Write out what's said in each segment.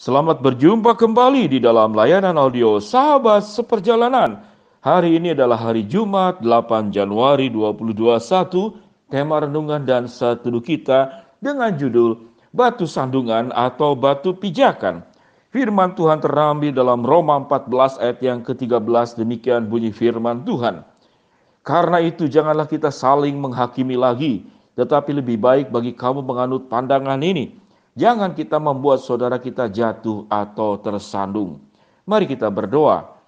Selamat berjumpa kembali di dalam layanan audio Sahabat Seperjalanan. Hari ini adalah hari Jumat 8 Januari 2021, tema renungan dan satu kita dengan judul Batu Sandungan atau Batu Pijakan. Firman Tuhan terambil dalam Roma 14 ayat yang ke-13 demikian bunyi firman Tuhan. Karena itu janganlah kita saling menghakimi lagi, tetapi lebih baik bagi kamu menganut pandangan ini Jangan kita membuat saudara kita jatuh atau tersandung. Mari kita berdoa.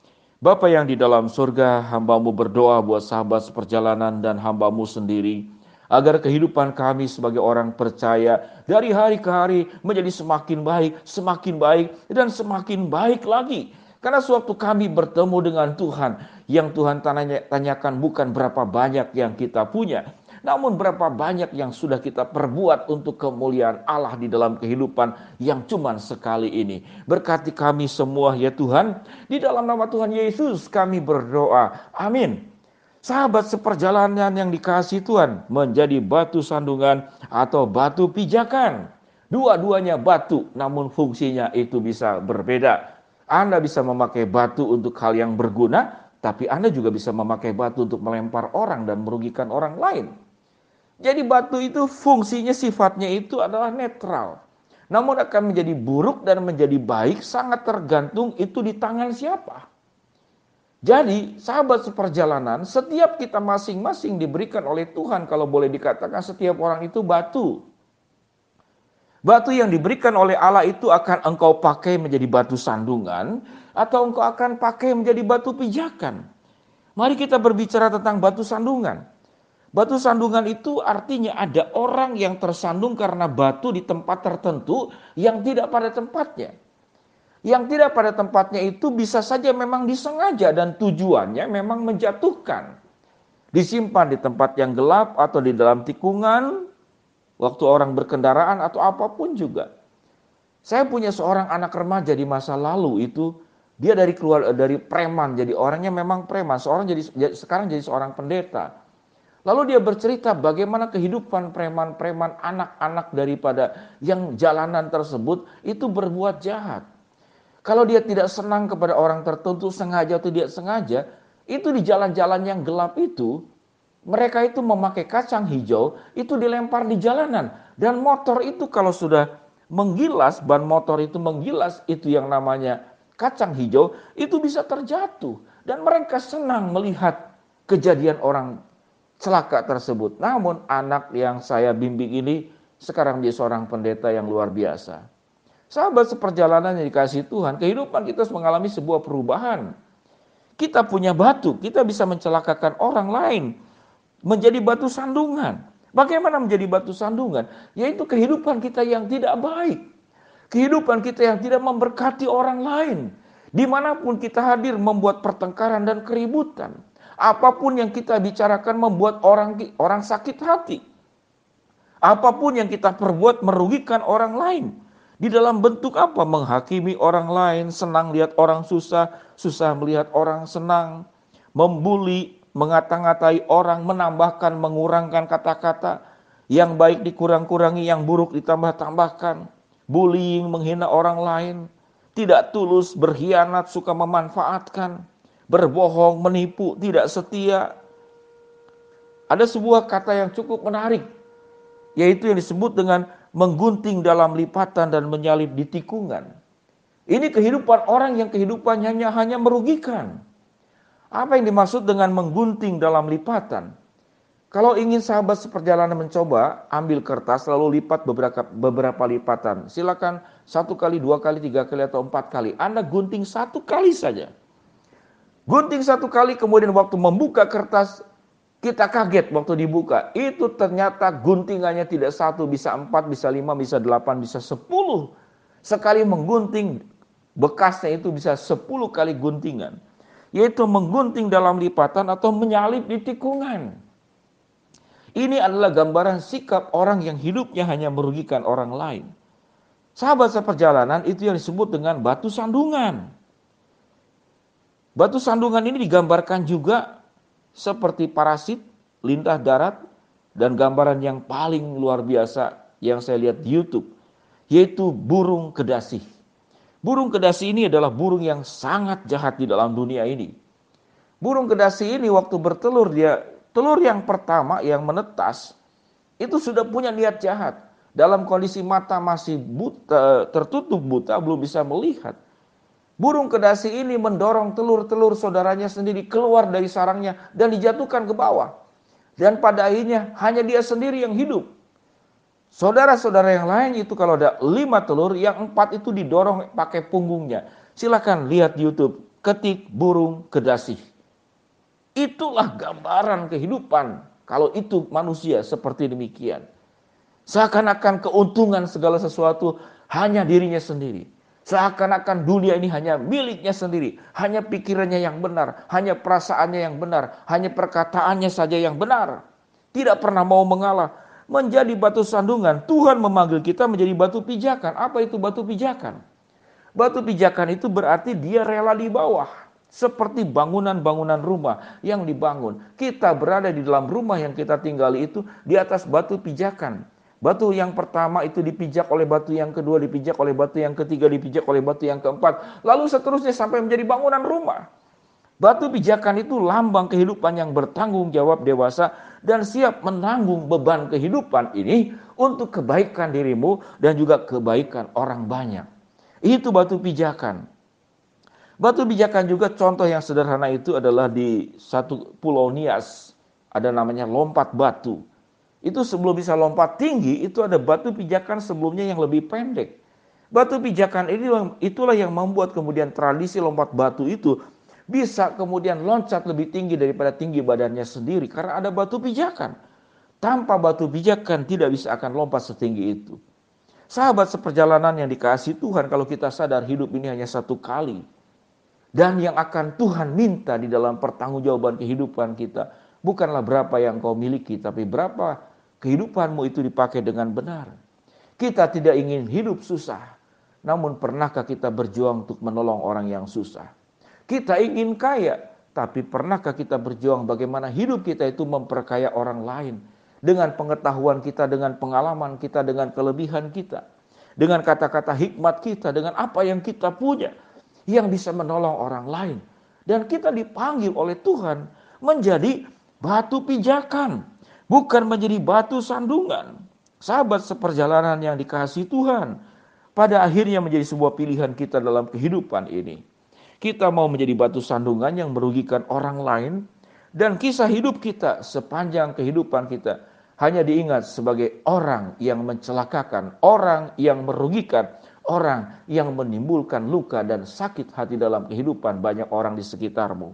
Bapa yang di dalam surga, hambamu berdoa buat sahabat seperjalanan dan hambamu sendiri, agar kehidupan kami sebagai orang percaya dari hari ke hari menjadi semakin baik, semakin baik, dan semakin baik lagi. Karena sewaktu kami bertemu dengan Tuhan, yang Tuhan tanyakan bukan berapa banyak yang kita punya, namun berapa banyak yang sudah kita perbuat untuk kemuliaan Allah di dalam kehidupan yang cuman sekali ini. Berkati kami semua ya Tuhan. Di dalam nama Tuhan Yesus kami berdoa. Amin. Sahabat seperjalanan yang dikasih Tuhan menjadi batu sandungan atau batu pijakan. Dua-duanya batu namun fungsinya itu bisa berbeda. Anda bisa memakai batu untuk hal yang berguna, tapi Anda juga bisa memakai batu untuk melempar orang dan merugikan orang lain. Jadi batu itu fungsinya sifatnya itu adalah netral. Namun akan menjadi buruk dan menjadi baik sangat tergantung itu di tangan siapa. Jadi sahabat seperjalanan setiap kita masing-masing diberikan oleh Tuhan kalau boleh dikatakan setiap orang itu batu. Batu yang diberikan oleh Allah itu akan engkau pakai menjadi batu sandungan atau engkau akan pakai menjadi batu pijakan. Mari kita berbicara tentang batu sandungan. Batu sandungan itu artinya ada orang yang tersandung karena batu di tempat tertentu yang tidak pada tempatnya. Yang tidak pada tempatnya itu bisa saja memang disengaja dan tujuannya memang menjatuhkan. Disimpan di tempat yang gelap atau di dalam tikungan, waktu orang berkendaraan atau apapun juga. Saya punya seorang anak remaja di masa lalu itu dia dari keluar dari preman jadi orangnya memang preman, seorang jadi sekarang jadi seorang pendeta Lalu dia bercerita bagaimana kehidupan preman-preman anak-anak daripada yang jalanan tersebut itu berbuat jahat. Kalau dia tidak senang kepada orang tertentu sengaja atau tidak sengaja, itu di jalan-jalan yang gelap itu mereka itu memakai kacang hijau itu dilempar di jalanan dan motor itu kalau sudah menggilas ban motor itu menggilas itu yang namanya kacang hijau itu bisa terjatuh dan mereka senang melihat kejadian orang celaka tersebut. Namun anak yang saya bimbing ini sekarang dia seorang pendeta yang luar biasa. Sahabat seperjalanan yang dikasih Tuhan, kehidupan kita harus mengalami sebuah perubahan. Kita punya batu, kita bisa mencelakakan orang lain. Menjadi batu sandungan. Bagaimana menjadi batu sandungan? Yaitu kehidupan kita yang tidak baik. Kehidupan kita yang tidak memberkati orang lain. Dimanapun kita hadir membuat pertengkaran dan keributan. Apapun yang kita bicarakan membuat orang orang sakit hati. Apapun yang kita perbuat merugikan orang lain. Di dalam bentuk apa? Menghakimi orang lain, senang lihat orang susah, susah melihat orang senang, membuli, mengata-ngatai orang, menambahkan, mengurangkan kata-kata, yang baik dikurang-kurangi, yang buruk ditambah-tambahkan, bullying, menghina orang lain, tidak tulus, berkhianat, suka memanfaatkan, berbohong, menipu, tidak setia. Ada sebuah kata yang cukup menarik, yaitu yang disebut dengan menggunting dalam lipatan dan menyalip di tikungan. Ini kehidupan orang yang kehidupannya hanya, hanya merugikan. Apa yang dimaksud dengan menggunting dalam lipatan? Kalau ingin sahabat seperjalanan mencoba, ambil kertas lalu lipat beberapa, beberapa lipatan. Silakan satu kali, dua kali, tiga kali, atau empat kali. Anda gunting satu kali saja. Gunting satu kali kemudian waktu membuka kertas kita kaget waktu dibuka. Itu ternyata guntingannya tidak satu, bisa empat, bisa lima, bisa delapan, bisa sepuluh. Sekali menggunting, bekasnya itu bisa sepuluh kali guntingan. Yaitu menggunting dalam lipatan atau menyalip di tikungan. Ini adalah gambaran sikap orang yang hidupnya hanya merugikan orang lain. Sahabat seperjalanan itu yang disebut dengan batu sandungan. Batu sandungan ini digambarkan juga seperti parasit, lintah darat, dan gambaran yang paling luar biasa yang saya lihat di YouTube, yaitu burung kedasi. Burung kedasi ini adalah burung yang sangat jahat di dalam dunia ini. Burung kedasi ini waktu bertelur dia telur yang pertama yang menetas itu sudah punya niat jahat. Dalam kondisi mata masih buta, tertutup buta belum bisa melihat Burung kedasi ini mendorong telur-telur saudaranya sendiri keluar dari sarangnya dan dijatuhkan ke bawah. Dan pada akhirnya hanya dia sendiri yang hidup. Saudara-saudara yang lain itu kalau ada lima telur, yang empat itu didorong pakai punggungnya. Silahkan lihat di Youtube, ketik burung kedasi. Itulah gambaran kehidupan kalau itu manusia seperti demikian. Seakan-akan keuntungan segala sesuatu hanya dirinya sendiri. Seakan-akan dunia ini hanya miliknya sendiri, hanya pikirannya yang benar, hanya perasaannya yang benar, hanya perkataannya saja yang benar. Tidak pernah mau mengalah, menjadi batu sandungan. Tuhan memanggil kita menjadi batu pijakan. Apa itu batu pijakan? Batu pijakan itu berarti dia rela di bawah. Seperti bangunan-bangunan rumah yang dibangun. Kita berada di dalam rumah yang kita tinggali itu di atas batu pijakan. Batu yang pertama itu dipijak oleh batu yang kedua, dipijak oleh batu yang ketiga, dipijak oleh batu yang keempat. Lalu seterusnya sampai menjadi bangunan rumah. Batu pijakan itu lambang kehidupan yang bertanggung jawab dewasa dan siap menanggung beban kehidupan ini untuk kebaikan dirimu dan juga kebaikan orang banyak. Itu batu pijakan. Batu pijakan juga contoh yang sederhana itu adalah di satu pulau Nias ada namanya lompat batu itu sebelum bisa lompat tinggi itu ada batu pijakan sebelumnya yang lebih pendek. Batu pijakan ini itulah yang membuat kemudian tradisi lompat batu itu bisa kemudian loncat lebih tinggi daripada tinggi badannya sendiri karena ada batu pijakan. Tanpa batu pijakan tidak bisa akan lompat setinggi itu. Sahabat seperjalanan yang dikasih Tuhan kalau kita sadar hidup ini hanya satu kali. Dan yang akan Tuhan minta di dalam pertanggungjawaban kehidupan kita bukanlah berapa yang kau miliki tapi berapa kehidupanmu itu dipakai dengan benar. Kita tidak ingin hidup susah, namun pernahkah kita berjuang untuk menolong orang yang susah? Kita ingin kaya, tapi pernahkah kita berjuang bagaimana hidup kita itu memperkaya orang lain dengan pengetahuan kita, dengan pengalaman kita, dengan kelebihan kita, dengan kata-kata hikmat kita, dengan apa yang kita punya yang bisa menolong orang lain. Dan kita dipanggil oleh Tuhan menjadi batu pijakan bukan menjadi batu sandungan. Sahabat seperjalanan yang dikasih Tuhan, pada akhirnya menjadi sebuah pilihan kita dalam kehidupan ini. Kita mau menjadi batu sandungan yang merugikan orang lain, dan kisah hidup kita sepanjang kehidupan kita hanya diingat sebagai orang yang mencelakakan, orang yang merugikan, orang yang menimbulkan luka dan sakit hati dalam kehidupan banyak orang di sekitarmu,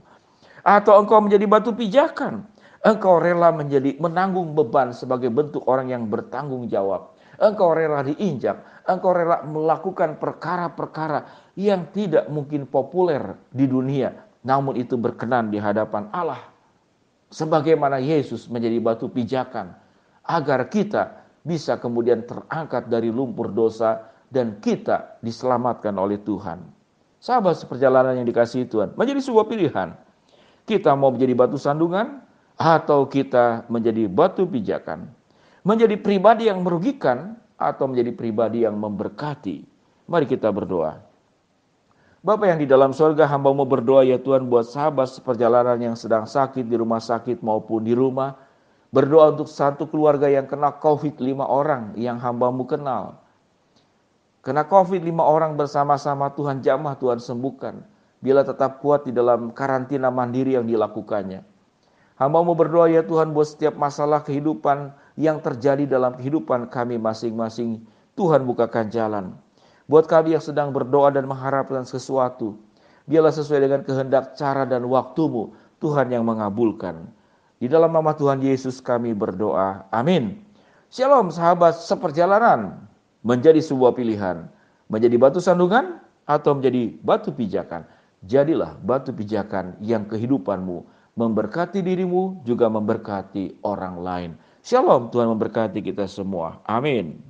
atau engkau menjadi batu pijakan Engkau rela menjadi menanggung beban sebagai bentuk orang yang bertanggung jawab. Engkau rela diinjak, engkau rela melakukan perkara-perkara yang tidak mungkin populer di dunia, namun itu berkenan di hadapan Allah. Sebagaimana Yesus menjadi batu pijakan agar kita bisa kemudian terangkat dari lumpur dosa dan kita diselamatkan oleh Tuhan. Sahabat seperjalanan yang dikasihi Tuhan, menjadi sebuah pilihan. Kita mau menjadi batu sandungan atau kita menjadi batu pijakan, menjadi pribadi yang merugikan atau menjadi pribadi yang memberkati. Mari kita berdoa. Bapak yang di dalam surga hamba mau berdoa ya Tuhan buat sahabat seperjalanan yang sedang sakit di rumah sakit maupun di rumah. Berdoa untuk satu keluarga yang kena COVID lima orang yang hambamu kenal. Kena COVID lima orang bersama-sama Tuhan jamah, Tuhan sembuhkan. Bila tetap kuat di dalam karantina mandiri yang dilakukannya. Hamba mau berdoa ya Tuhan buat setiap masalah kehidupan yang terjadi dalam kehidupan kami masing-masing. Tuhan bukakan jalan. Buat kami yang sedang berdoa dan mengharapkan sesuatu, biarlah sesuai dengan kehendak cara dan waktumu, Tuhan yang mengabulkan. Di dalam nama Tuhan Yesus kami berdoa. Amin. Shalom sahabat seperjalanan menjadi sebuah pilihan. Menjadi batu sandungan atau menjadi batu pijakan. Jadilah batu pijakan yang kehidupanmu memberkati dirimu juga memberkati orang lain. Shalom, Tuhan memberkati kita semua. Amin.